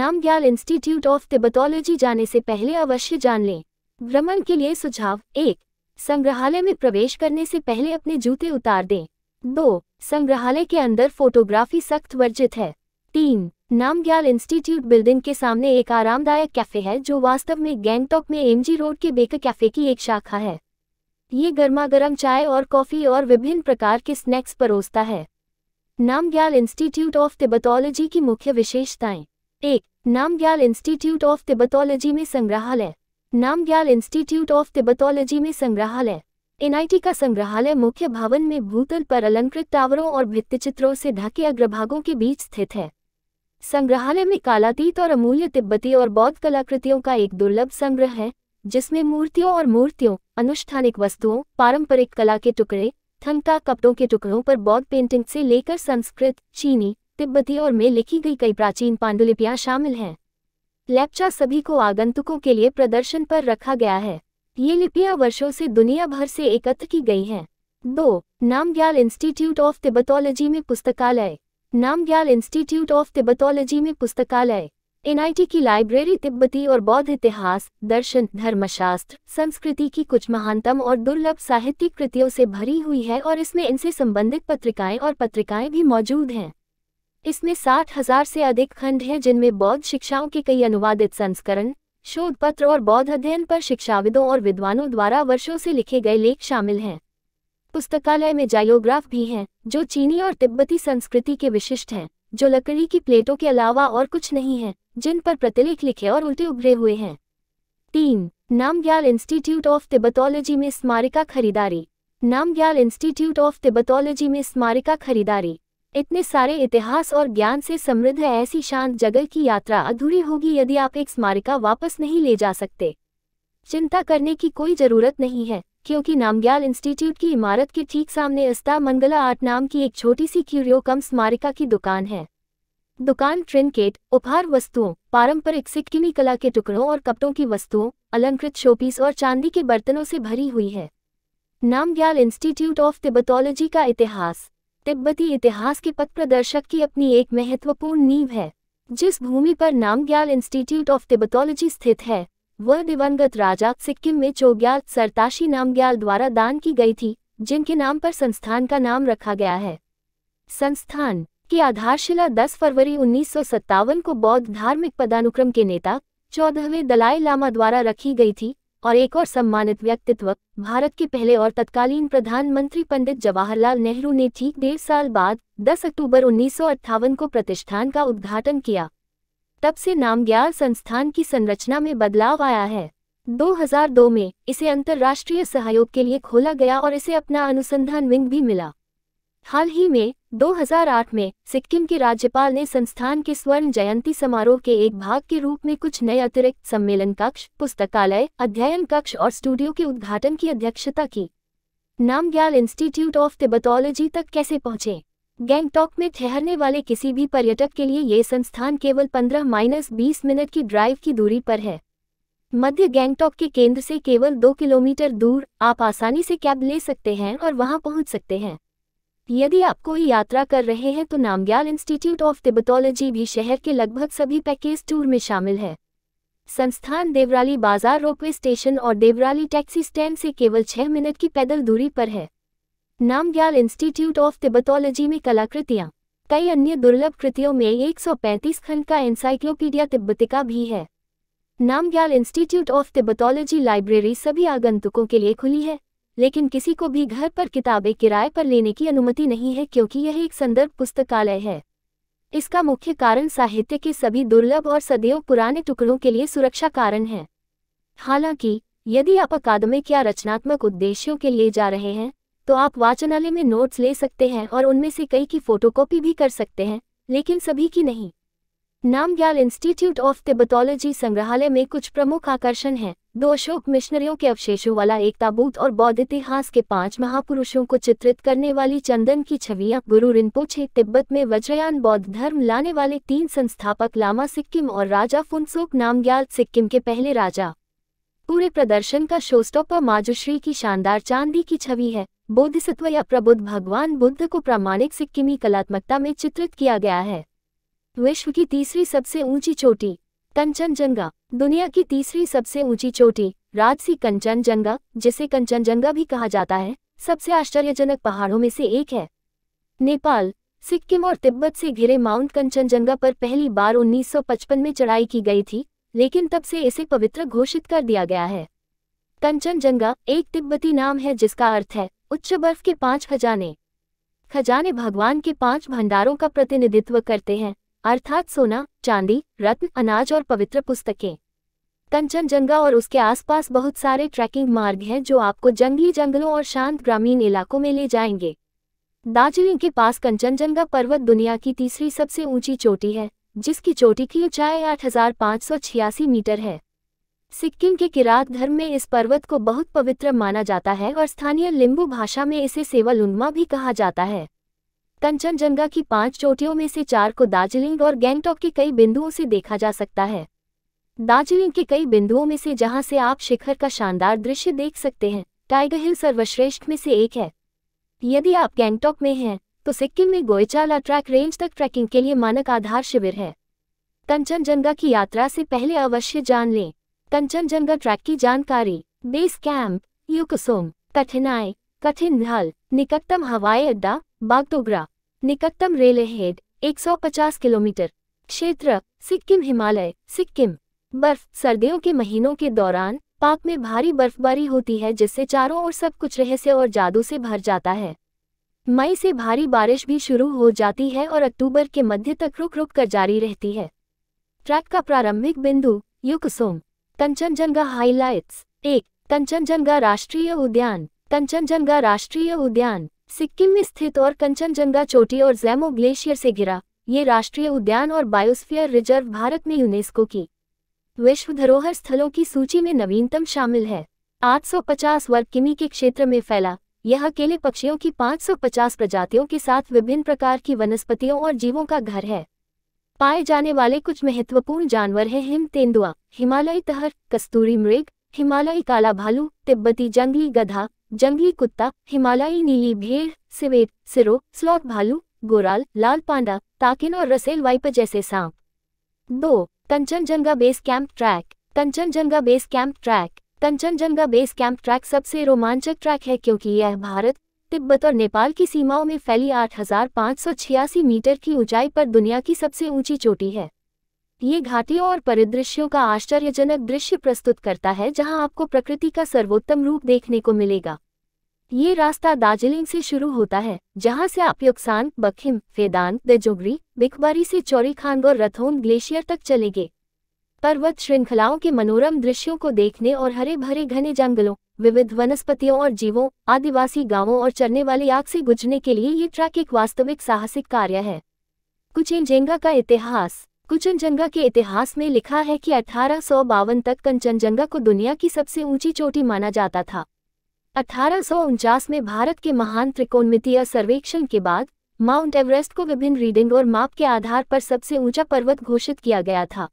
Speaker 1: नामग्याल इंस्टीट्यूट ऑफ तिबतोलॉजी जाने से पहले अवश्य जान लें भ्रमण के लिए सुझाव एक संग्रहालय में प्रवेश करने से पहले अपने जूते उतार दें दो संग्रहालय के अंदर फोटोग्राफी सख्त वर्जित है तीन नामग्याल इंस्टीट्यूट बिल्डिंग के सामने एक आरामदायक कैफे है जो वास्तव में गैंगटॉक में एमजी रोड के बेकर कैफे की एक शाखा है ये गर्मा गर्म चाय और कॉफ़ी और विभिन्न प्रकार के स्नैक्स परोसता है नामग्याल इंस्टीट्यूट ऑफ तिबतोलॉजी की मुख्य विशेषताएं एक नामग्याल इंस्टीट्यूट ऑफ तिबतोलॉजी में संग्रहालय नामग्याल इंस्टीट्यूट ऑफ तिब्बतोलॉजी में संग्रहालय एनआईटी का संग्रहालय मुख्य भवन में भूतल पर अलंकृत टावरों और भित्तिचित्रों से ढके अग्रभागों के बीच स्थित है संग्रहालय में कालातीत और अमूल्य तिब्बती और बौद्ध कलाकृतियों का एक दुर्लभ संग्रह है जिसमें मूर्तियों और मूर्तियों अनुष्ठानिक वस्तुओं पारंपरिक कला के टुकड़े थंगता कपड़ों के टुकड़ों पर बौद्ध पेंटिंग से लेकर संस्कृत चीनी तिब्बती और में लिखी गई कई प्राचीन पांडुलिपियां शामिल हैं लेपचा सभी को आगंतुकों के लिए प्रदर्शन पर रखा गया है ये लिपियां वर्षों से दुनिया भर से एकत्र की गई हैं दो नामग्याल इंस्टीट्यूट ऑफ तिब्बतोलॉजी में पुस्तकालय नामग्याल इंस्टीट्यूट ऑफ तिब्बतोलॉजी में पुस्तकालय एनआईटी की लाइब्रेरी तिब्बती और बौद्ध इतिहास दर्शन धर्मशास्त्र संस्कृति की कुछ महानतम और दुर्लभ साहित्यिक कृतियों से भरी हुई है और इसमें इनसे संबंधित पत्रिकाएं और पत्रिकाएं भी मौजूद हैं इसमें साठ हजार से अधिक खंड हैं जिनमें बौद्ध शिक्षाओं के कई अनुवादित संस्करण शोध पत्र और बौद्ध अध्ययन पर शिक्षाविदों और विद्वानों द्वारा वर्षों से लिखे गए लेख शामिल हैं पुस्तकालय में जायोग्राफ भी हैं जो चीनी और तिब्बती संस्कृति के विशिष्ट हैं जो लकड़ी की प्लेटों के अलावा और कुछ नहीं है जिन पर प्रतिलेख लिखे और उल्टे उभरे हुए हैं तीन नामग्याल इंस्टीट्यूट ऑफ तिब्बतोलॉजी में स्मारिका खरीदारी नामग्याल इंस्टीट्यूट ऑफ तिब्बतोलॉजी में स्मारिका खरीदारी इतने सारे इतिहास और ज्ञान से समृद्ध ऐसी शांत जगह की यात्रा अधूरी होगी यदि आप एक स्मारिका वापस नहीं ले जा सकते चिंता करने की कोई जरूरत नहीं है क्योंकि नामग्याल इंस्टीट्यूट की इमारत के ठीक सामने अस्ता मंगला आर्ट नाम की एक छोटी सी क्यूरियो कम स्मारिका की दुकान है दुकान ट्रिनकेट उपहार वस्तुओं पारंपरिक सिक्किमी कला के टुकड़ों और कपड़ों की वस्तुओं अलंकृत शोपीस और चांदी के बर्तनों से भरी हुई है नामग्याल इंस्टीट्यूट ऑफ तिबतोलॉजी का इतिहास तिब्बती इतिहास के पथ प्रदर्शक की अपनी एक महत्वपूर्ण नींव है जिस भूमि पर नामग्याल इंस्टीट्यूट ऑफ तिब्बतोलॉजी स्थित है वह दिवंगत राजा सिक्किम में चोग्याल सरताशी नामग्याल द्वारा दान की गई थी जिनके नाम पर संस्थान का नाम रखा गया है संस्थान की आधारशिला 10 फरवरी उन्नीस को बौद्ध धार्मिक पदानुक्रम के नेता चौदहवें दलाई लामा द्वारा रखी गई थी और एक और सम्मानित व्यक्तित्व भारत के पहले और तत्कालीन प्रधानमंत्री पंडित जवाहरलाल नेहरू ने ठीक डेढ़ साल बाद 10 अक्टूबर उन्नीस को प्रतिष्ठान का उद्घाटन किया तब से नामग्याल संस्थान की संरचना में बदलाव आया है 2002 में इसे अंतर्राष्ट्रीय सहयोग के लिए खोला गया और इसे अपना अनुसंधान विंग भी मिला हाल ही में 2008 में सिक्किम के राज्यपाल ने संस्थान के स्वर्ण जयंती समारोह के एक भाग के रूप में कुछ नए अतिरिक्त सम्मेलन कक्ष पुस्तकालय अध्ययन कक्ष और स्टूडियो के उद्घाटन की अध्यक्षता की नामग्याल इंस्टीट्यूट ऑफ तिबतोलॉजी तक कैसे पहुँचे गैंगटॉक में ठहरने वाले किसी भी पर्यटक के लिए ये संस्थान केवल 15 माइनस बीस मिनट की ड्राइव की दूरी पर है मध्य गैंगटॉक के केंद्र से केवल दो किलोमीटर दूर आप आसानी से कैब ले सकते हैं और वहां पहुंच सकते हैं यदि आप कोई यात्रा कर रहे हैं तो नामग्याल इंस्टीट्यूट ऑफ तिब्बतोलॉजी भी शहर के लगभग सभी पैकेज टूर में शामिल है संस्थान देवराली बाजार रोपवे स्टेशन और देवराली टैक्सी स्टैंड से केवल छह मिनट की पैदल दूरी पर है नामग्याल इंस्टीट्यूट ऑफ तिब्बतोलॉजी में कलाकृतियाँ कई अन्य दुर्लभ कृतियों में 135 खंड का एनसाइक्लोपीडिया तिब्बतिका भी है Namgyal institute of Tibetology library सभी आगंतुकों के लिए खुली है लेकिन किसी को भी घर पर किताबें किराए पर लेने की अनुमति नहीं है क्योंकि यह एक संदर्भ पुस्तकालय है इसका मुख्य कारण साहित्य के सभी दुर्लभ और सदैव पुराने टुकड़ों के लिए सुरक्षा कारण है हालांकि यदि आप अकादमिक या रचनात्मक उद्देश्यों के लिए जा रहे हैं तो आप वाचनालय में नोट्स ले सकते हैं और उनमें से कई की फोटोकॉपी भी कर सकते हैं लेकिन सभी की नहीं नामग्याल इंस्टीट्यूट ऑफ तिब्बतोलॉजी संग्रहालय में कुछ प्रमुख आकर्षण हैं दो अशोक मिशनरियों के अवशेषों वाला एक ताबूत और बौद्ध इतिहास के पांच महापुरुषों को चित्रित करने वाली चंदन की छवियां गुरु रिनपोछे तिब्बत में वज्रयान बौद्ध धर्म लाने वाले तीन संस्थापक लामा सिक्किम और राजा फुनसोक नामग्याल सिक्किम के पहले राजा पूरे प्रदर्शन का शोस्टॉपर माजुश्री की शानदार चांदी की छवि है बोधिसत्व या प्रबुद्ध भगवान बुद्ध को प्रामाणिक सिक्किमी कलात्मकता में चित्रित किया गया है विश्व की तीसरी सबसे ऊंची चोटी कंचनजंगा दुनिया की तीसरी सबसे ऊंची चोटी राजसी कंचनजंगा जिसे कंचनजंगा भी कहा जाता है सबसे आश्चर्यजनक पहाड़ों में से एक है नेपाल सिक्किम और तिब्बत से घिरे माउंट कंचनजंगा पर पहली बार 1955 में चढ़ाई की गई थी लेकिन तब से इसे पवित्र घोषित कर दिया गया है कंचनजंगा एक तिब्बती नाम है जिसका अर्थ है उच्च बर्फ के पांच खजाने खजाने भगवान के पांच भंडारों का प्रतिनिधित्व करते हैं अर्थात सोना चांदी रत्न अनाज और पवित्र पुस्तकें कंचनजंगा और उसके आसपास बहुत सारे ट्रैकिंग मार्ग हैं जो आपको जंगली जंगलों और शांत ग्रामीण इलाकों में ले जाएंगे दार्जिलिंग के पास कंचनजंगा पर्वत दुनिया की तीसरी सबसे ऊंची चोटी है जिसकी चोटी की ऊंचाई आठ मीटर है सिक्किम के किरात धर्म में इस पर्वत को बहुत पवित्र माना जाता है और स्थानीय लिंबू भाषा में इसे सेवलुन्मा भी कहा जाता है कंचनजंगा की पांच चोटियों में से चार को दार्जिलिंग और गैंगटॉक के कई बिंदुओं से देखा जा सकता है दार्जिलिंग के कई बिंदुओं में से जहां से आप शिखर का शानदार दृश्य देख सकते हैं टाइगर हिल सर्वश्रेष्ठ में से एक है यदि आप गैंगटॉक में हैं तो सिक्किम में गोयचाला ट्रैक रेंज तक ट्रैकिंग के लिए मानक आधार शिविर है कंचनजंगा की यात्रा से पहले अवश्य जान लें कंचनजंगा ट्रैक की जानकारी बेस कैंप युकसोम कठिनाई कठिन ढल निकटतम हवाई अड्डा बागडोगरा निकटतम रेल हेड 150 किलोमीटर क्षेत्र सिक्किम हिमालय सिक्किम बर्फ सर्दियों के महीनों के दौरान पाक में भारी बर्फबारी होती है जिससे चारों ओर सब कुछ रहस्य और जादू से भर जाता है मई से भारी बारिश भी शुरू हो जाती है और अक्टूबर के मध्य तक रुक रुक कर जारी रहती है ट्रैक का प्रारंभिक बिंदु युकसोम कंचनजंगा हाइलाइट्स एक कंचनजंगा राष्ट्रीय उद्यान कंचनजंगा राष्ट्रीय उद्यान सिक्किम में स्थित और कंचनजंगा चोटी और जैमो ग्लेशियर से घिरा ये राष्ट्रीय उद्यान और बायोस्फीयर रिजर्व भारत में यूनेस्को की विश्व धरोहर स्थलों की सूची में नवीनतम शामिल है 850 वर्ग किमी के क्षेत्र में फैला यह अकेले पक्षियों की 550 प्रजातियों के साथ विभिन्न प्रकार की वनस्पतियों और जीवों का घर है पाए जाने वाले कुछ महत्वपूर्ण जानवर हैं हिम तेंदुआ हिमालयी तहर कस्तूरी मृग हिमालयी काला भालू तिब्बती जंगली गधा जंगली कुत्ता हिमालयी नीली भेड़ सिवेट सिरो स्लॉट भालू गोराल लाल पांडा ताकिन और रसेल वाइपर जैसे सांप दो Kangchenjunga base camp trek Kangchenjunga base camp trek Kangchenjunga base camp trek सबसे रोमांचक ट्रैक है क्योंकि यह भारत तिब्बत और नेपाल की सीमाओं में फैली आठ मीटर की ऊंचाई पर दुनिया की सबसे ऊंची चोटी है ये घाटियों और परिदृश्यों का आश्चर्यजनक दृश्य प्रस्तुत करता है जहां आपको प्रकृति का सर्वोत्तम रूप देखने को मिलेगा ये रास्ता दार्जिलिंग से शुरू होता है जहां से आप युक्सान बखिम फेदान दजोगरी बिखबारी से खान और रथोन ग्लेशियर तक चलेंगे पर्वत श्रृंखलाओं के मनोरम दृश्यों को देखने और हरे भरे घने जंगलों विविध वनस्पतियों और जीवों आदिवासी गांवों और चरने वाले आग से गुजरने के लिए ये ट्रैक एक वास्तविक साहसिक कार्य है इंजेंगा का इतिहास कुचनजंगा के इतिहास में लिखा है कि अठारह तक कंचनजंगा को दुनिया की सबसे ऊंची चोटी माना जाता था अठारह में भारत के महान त्रिकोणमितीय सर्वेक्षण के बाद माउंट एवरेस्ट को विभिन्न रीडिंग और माप के आधार पर सबसे ऊंचा पर्वत घोषित किया गया था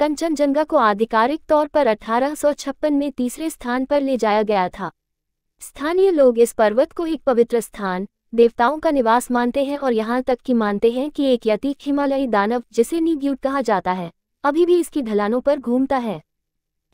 Speaker 1: कंचनजंगा को आधिकारिक तौर पर अठारह में तीसरे स्थान पर ले जाया गया था स्थानीय लोग इस पर्वत को एक पवित्र स्थान देवताओं का निवास मानते हैं और यहाँ तक कि मानते हैं कि एक यतीक हिमालयी दानव जिसे नीग्यूट कहा जाता है अभी भी इसकी ढलानों पर घूमता है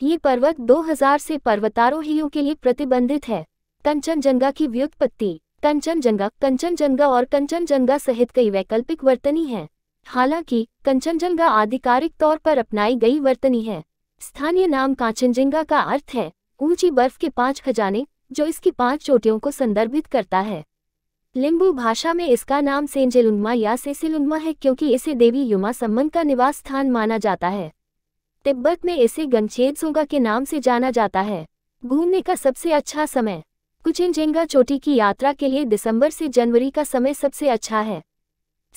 Speaker 1: ये पर्वत 2000 से पर्वतारोहियों के लिए प्रतिबंधित है कंचनजंगा की व्युत्पत्ति कंचनजंगा कंचनजंगा और कंचनजंगा सहित कई वैकल्पिक वर्तनी हैं हालांकि कंचनजंगा आधिकारिक तौर पर अपनाई गई वर्तनी है स्थानीय नाम कांचनजंगा का अर्थ है ऊंची बर्फ के पांच खजाने जो इसकी पांच चोटियों को संदर्भित करता है लिंबू भाषा में इसका नाम सेंजेलुन्मा या सेसिलुन्मा है क्योंकि इसे देवी युमा सम्मन का निवास स्थान माना जाता है तिब्बत में इसे गंचेदसोगा के नाम से जाना जाता है घूमने का सबसे अच्छा समय कुचिनजेंगा चोटी की यात्रा के लिए दिसंबर से जनवरी का समय सबसे अच्छा है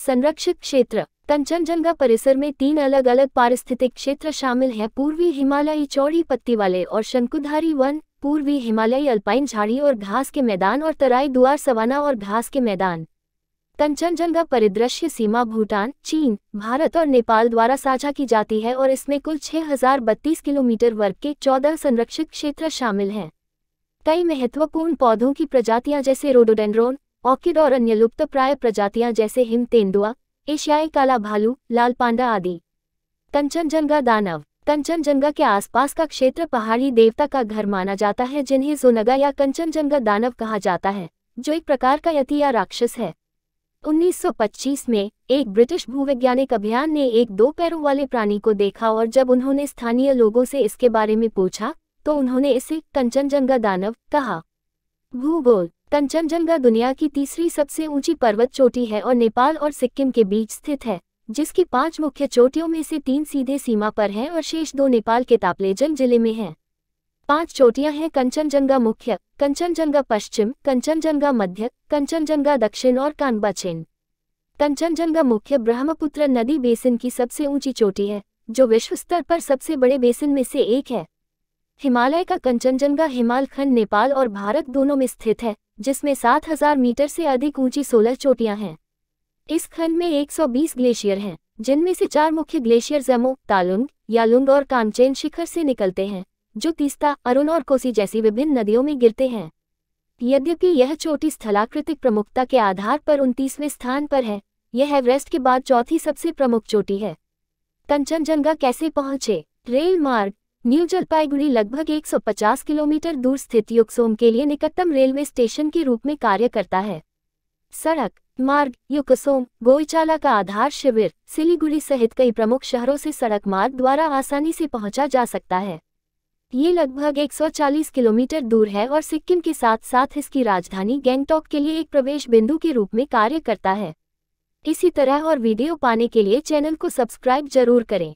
Speaker 1: संरक्षित क्षेत्र कंचनजंगा परिसर में तीन अलग अलग पारिस्थितिक क्षेत्र शामिल हैं पूर्वी हिमालयी चौड़ी पत्ती वाले और शंकुधारी वन पूर्वी हिमालयी अल्पाइन झाड़ी और घास के मैदान और तराई दुआर सवाना और घास के मैदान कंचनजंगा परिदृश्य सीमा भूटान चीन भारत और नेपाल द्वारा साझा की जाती है और इसमें कुल छह किलोमीटर वर्ग के 14 संरक्षित क्षेत्र शामिल हैं कई महत्वपूर्ण पौधों की प्रजातियां जैसे रोडोडेंड्रोन ऑर्किड और अन्य लुप्त प्राय प्रजातियां जैसे हिम तेंदुआ एशियाई काला भालू लाल पांडा आदि कंचनजंगा दानव कंचनजंगा के आसपास का क्षेत्र पहाड़ी देवता का घर माना जाता है जिन्हें जोनगा या कंचनजंगा दानव कहा जाता है जो एक प्रकार का यति या राक्षस है 1925 में एक ब्रिटिश भूवैज्ञानिक अभियान ने एक दो पैरों वाले प्राणी को देखा और जब उन्होंने स्थानीय लोगों से इसके बारे में पूछा तो उन्होंने इसे कंचनजंगा दानव कहा भूगोल कंचनजंगा दुनिया की तीसरी सबसे ऊंची पर्वत चोटी है और नेपाल और सिक्किम के बीच स्थित है जिसकी पांच मुख्य चोटियों में से तीन सीधे सीमा पर हैं और शेष दो नेपाल के तापलेजंग जिले में हैं पांच चोटियां हैं कंचनजंगा मुख्य कंचनजंगा पश्चिम कंचनजंगा मध्य कंचनजंगा दक्षिण और कानबाचेन कंचनजंगा मुख्य ब्रह्मपुत्र नदी बेसिन की सबसे ऊंची चोटी है जो विश्व स्तर पर सबसे बड़े बेसिन में से एक है हिमालय का कंचनजंगा हिमालखंड नेपाल और भारत दोनों में स्थित है जिसमें 7000 मीटर से अधिक ऊंची सोलह चोटियां हैं इस खंड में 120 ग्लेशियर हैं जिनमें से चार मुख्य ग्लेशियर जमो तालुंग यालुंग और कामचेन शिखर से निकलते हैं जो तीस्ता अरुण और कोसी जैसी विभिन्न नदियों में गिरते हैं यद्यपि यह चोटी स्थलाकृतिक प्रमुखता के आधार पर उनतीसवें स्थान पर है यह एवरेस्ट के बाद चौथी सबसे प्रमुख चोटी है कंचनजंगा कैसे पहुंचे रेल मार्ग न्यू जलपाईगुड़ी लगभग 150 किलोमीटर दूर स्थित युक्सोम के लिए निकटतम रेलवे स्टेशन के रूप में कार्य करता है सड़क मार्ग युकसोम गोईचाला का आधार शिविर सिलीगुड़ी सहित कई प्रमुख शहरों से सड़क मार्ग द्वारा आसानी से पहुंचा जा सकता है ये लगभग 140 किलोमीटर दूर है और सिक्किम के साथ साथ इसकी राजधानी गैंगटॉक के लिए एक प्रवेश बिंदु के रूप में कार्य करता है इसी तरह और वीडियो पाने के लिए चैनल को सब्सक्राइब जरूर करें